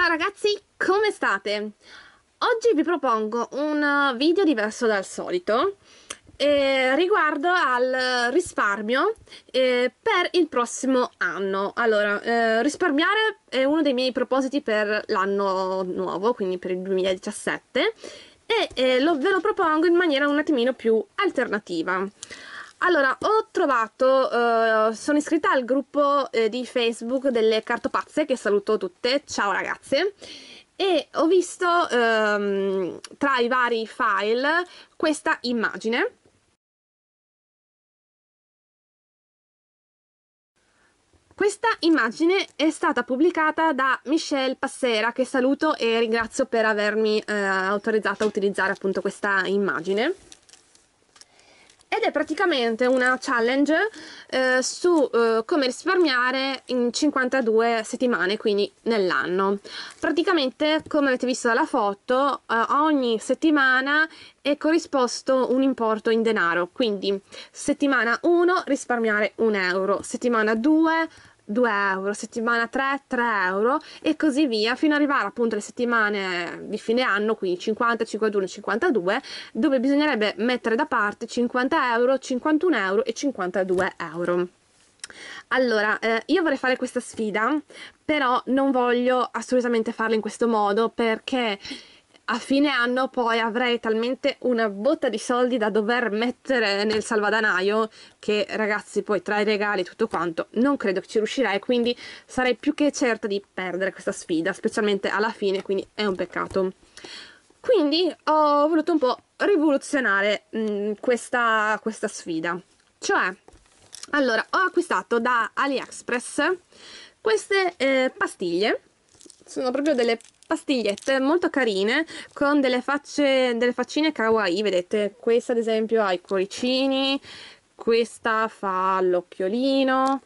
Ciao ragazzi, come state? Oggi vi propongo un video diverso dal solito eh, riguardo al risparmio eh, per il prossimo anno. Allora, eh, risparmiare è uno dei miei propositi per l'anno nuovo, quindi per il 2017 e eh, lo, ve lo propongo in maniera un attimino più alternativa. Allora, ho trovato, eh, sono iscritta al gruppo eh, di Facebook delle cartopazze, che saluto tutte, ciao ragazze, e ho visto ehm, tra i vari file questa immagine. Questa immagine è stata pubblicata da Michelle Passera, che saluto e ringrazio per avermi eh, autorizzato a utilizzare appunto questa immagine ed è praticamente una challenge eh, su eh, come risparmiare in 52 settimane, quindi nell'anno. Praticamente, come avete visto dalla foto, eh, ogni settimana è corrisposto un importo in denaro, quindi settimana 1 risparmiare 1 euro, settimana 2 2 euro, settimana 3 3 euro e così via fino ad arrivare appunto alle settimane di fine anno, qui 50, 51, 52, dove bisognerebbe mettere da parte 50 euro, 51 euro e 52 euro. Allora, eh, io vorrei fare questa sfida, però non voglio assolutamente farla in questo modo perché a fine anno poi avrei talmente una botta di soldi da dover mettere nel salvadanaio che ragazzi poi tra i regali e tutto quanto non credo che ci riuscirei quindi sarei più che certa di perdere questa sfida specialmente alla fine quindi è un peccato quindi ho voluto un po' rivoluzionare mh, mm, questa, questa sfida cioè allora ho acquistato da AliExpress queste eh, pastiglie sono proprio delle pastigliette molto carine con delle facce, delle faccine kawaii, vedete? Questa ad esempio ha i cuoricini, questa fa l'occhiolino,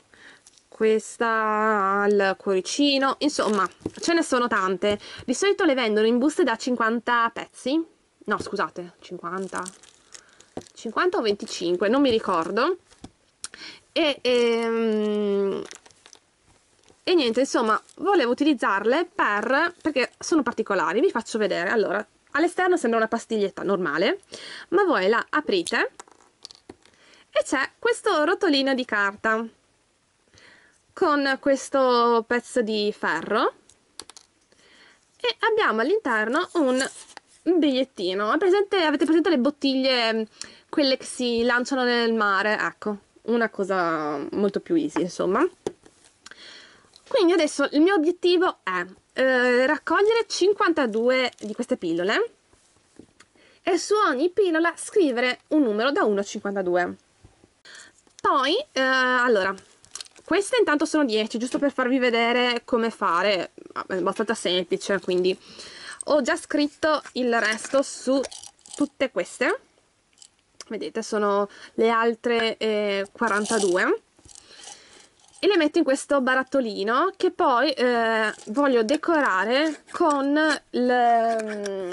questa al cuoricino, insomma ce ne sono tante. Di solito le vendono in buste da 50 pezzi, no scusate, 50, 50 o 25, non mi ricordo. E, e ehm, e niente insomma volevo utilizzarle per perché sono particolari vi faccio vedere allora all'esterno sembra una pastiglietta normale ma voi la aprite e c'è questo rotolino di carta con questo pezzo di ferro e abbiamo all'interno un bigliettino presente, avete presente le bottiglie mm, quelle che si lanciano nel mare ecco una cosa molto più easy insomma quindi adesso il mio obiettivo è eh, raccogliere 52 di queste pillole e su ogni pillola scrivere un numero da 1 a 52. Poi, eh, allora, queste intanto sono 10, giusto per farvi vedere come fare, è abbastanza semplice, quindi ho già scritto il resto su tutte queste, vedete sono le altre eh, 42 e le metto in questo barattolino che poi eh, voglio decorare con il, mm,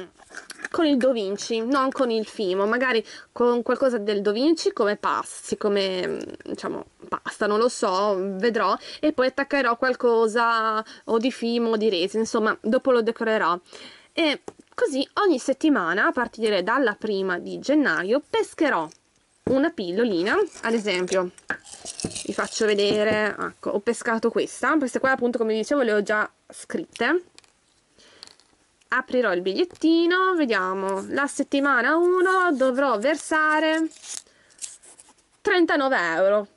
con il Da Vinci, non con il fimo, magari con qualcosa del Da Vinci come passi, come mm, diciamo pasta, non lo so, vedrò e poi attaccherò qualcosa o di fimo o di rese, insomma dopo lo decorerò. E così ogni settimana, a partire dalla prima di gennaio, pescherò una pillolina, ad esempio vi faccio vedere, ecco, ho pescato questa, queste qua appunto come dicevo le ho già scritte, aprirò il bigliettino, vediamo, la settimana 1 dovrò versare 39 euro,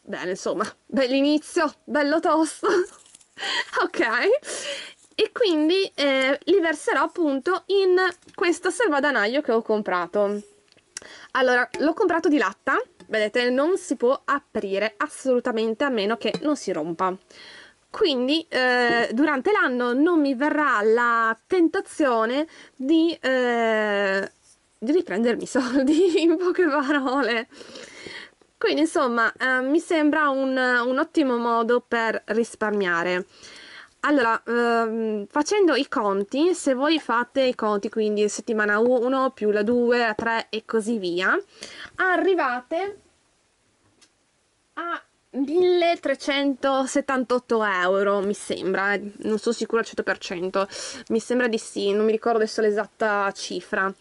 bene insomma, bell'inizio, bello tosto, ok, e quindi eh, li verserò appunto in questo salvadanaio che ho comprato allora, l'ho comprato di latta, vedete, non si può aprire assolutamente a meno che non si rompa. Quindi eh, durante l'anno non mi verrà la tentazione di, eh, di riprendermi i soldi, in poche parole. Quindi insomma eh, mi sembra un, un ottimo modo per risparmiare. Allora, ehm, facendo i conti, se voi fate i conti, quindi settimana 1 più la 2, la 3 e così via, arrivate a 1378 euro, mi sembra, eh, non sono sicura al 100%, mi sembra di sì, non mi ricordo adesso l'esatta cifra.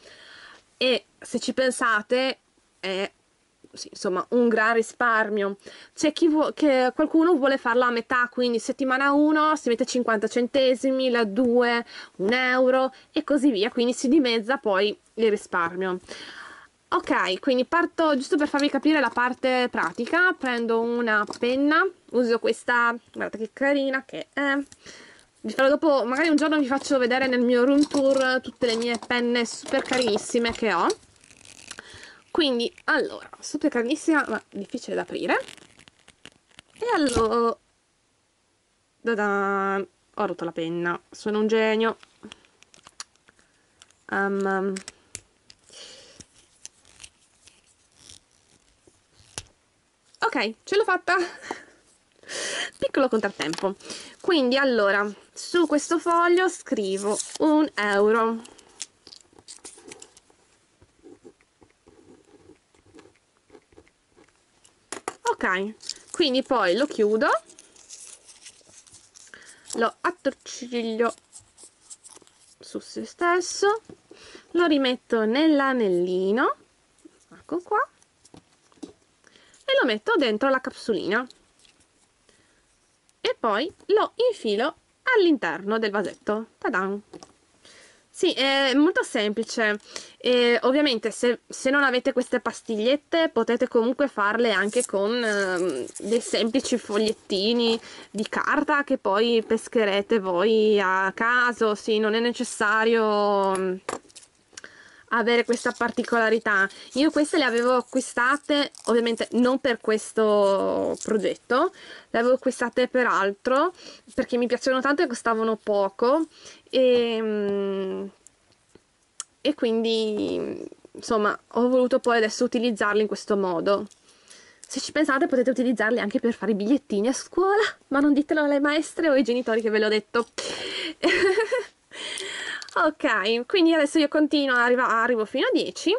E se ci pensate, è sì, insomma un gran risparmio. C'è chi vuole che qualcuno vuole farlo a metà, quindi settimana 1 si mette 50 centesimi, la 2 un euro e così via, quindi si dimezza poi il risparmio. Ok, quindi parto giusto per farvi capire la parte pratica, prendo una penna, uso questa, guardate che carina che è, vi farò dopo, magari un giorno vi faccio vedere nel mio room tour tutte le mie penne super carinissime che ho quindi allora super è grandissima ma difficile da aprire e allora da da ho rotto la penna sono un genio um, ok ce l'ho fatta piccolo contrattempo quindi allora su questo foglio scrivo un euro quindi poi lo chiudo lo attorciglio su se stesso lo rimetto nell'anellino ecco qua e lo metto dentro la capsulina e poi lo infilo all'interno del vasetto Tadan! Sì, è molto semplice. Ehm, ovviamente se se non avete queste pastigliette potete comunque farle anche con, ehm, dei semplici fogliettini di carta che poi pescherete voi a caso, sì, non è necessario ehm, avere questa particolarità. Io queste le avevo acquistate, ovviamente non per questo progetto, le avevo acquistate per altro, perché mi piacevano tanto e costavano poco e, ehm, e quindi insomma ho voluto poi adesso utilizzarli in questo modo se ci pensate potete utilizzarli anche per fare i bigliettini a scuola ma non ditelo alle maestre o ai genitori che ve l'ho detto ok quindi adesso io continuo arrivo, arrivo fino a 10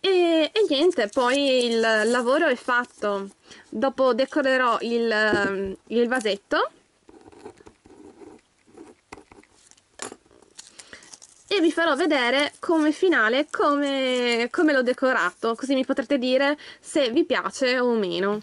e, e, niente, poi il lavoro è fatto. Dopo decorerò il, il vasetto e vi farò vedere come finale come, come l'ho decorato così mi potrete dire se vi piace o meno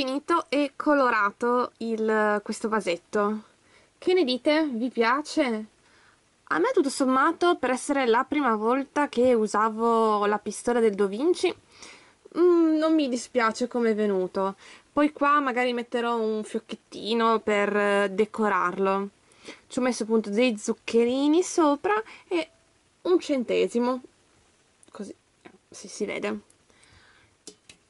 finito e colorato il, questo vasetto. Che ne dite? Vi piace? A me tutto sommato, per essere la prima volta che usavo la pistola del Da Vinci, mm, non mi dispiace come è venuto. Poi qua magari metterò un fiocchettino per eh, decorarlo. Ci ho messo appunto dei zuccherini sopra e un centesimo, così si, si vede.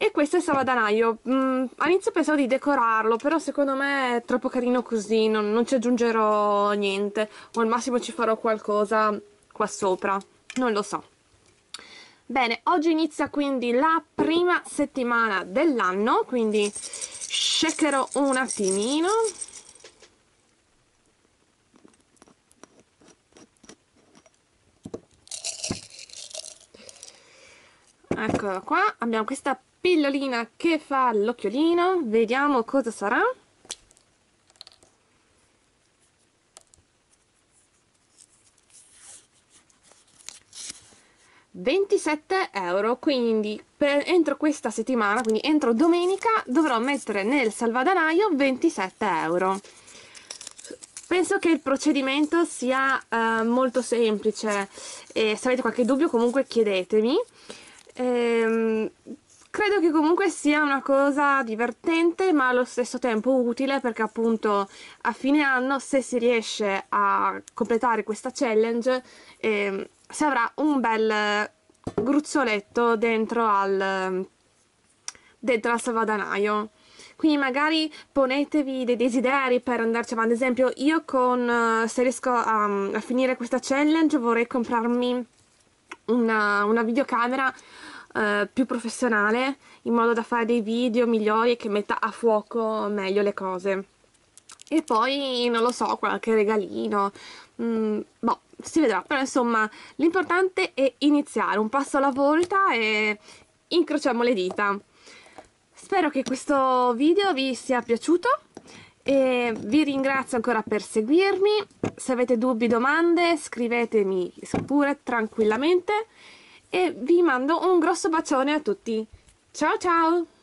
E questo è Savadanaio. Mm, all'inizio pensavo di decorarlo, però secondo me è troppo carino così, non, non ci aggiungerò niente, o al massimo ci farò qualcosa qua sopra, non lo so. Bene, oggi inizia quindi la prima settimana dell'anno, quindi shakerò un attimino. Eccola qua, abbiamo questa pillolina che fa l'occhiolino, vediamo cosa sarà. €27 euro, quindi per, entro questa settimana, quindi entro domenica, dovrò mettere nel salvadanaio 27 euro. Penso che il procedimento sia eh, molto semplice e se avete qualche dubbio comunque chiedetemi. Ehm, credo che comunque sia una cosa divertente ma allo stesso tempo utile perché appunto a fine anno se si riesce a completare questa challenge eh, si avrà un bel gruzzoletto dentro al, dentro al salvadanaio quindi magari ponetevi dei desideri per andarci avanti ad esempio io con eh, se riesco a, a finire questa challenge vorrei comprarmi una, una videocamera eh, più professionale in modo da fare dei video migliori e che metta a fuoco meglio le cose e poi non lo so qualche regalino mm, boh si vedrà però insomma l'importante è iniziare un passo alla volta e incrociamo le dita spero che questo video vi sia piaciuto e vi ringrazio ancora per seguirmi se avete dubbi domande scrivetemi pure tranquillamente e vi mando un grosso bacione a tutti. Ciao ciao!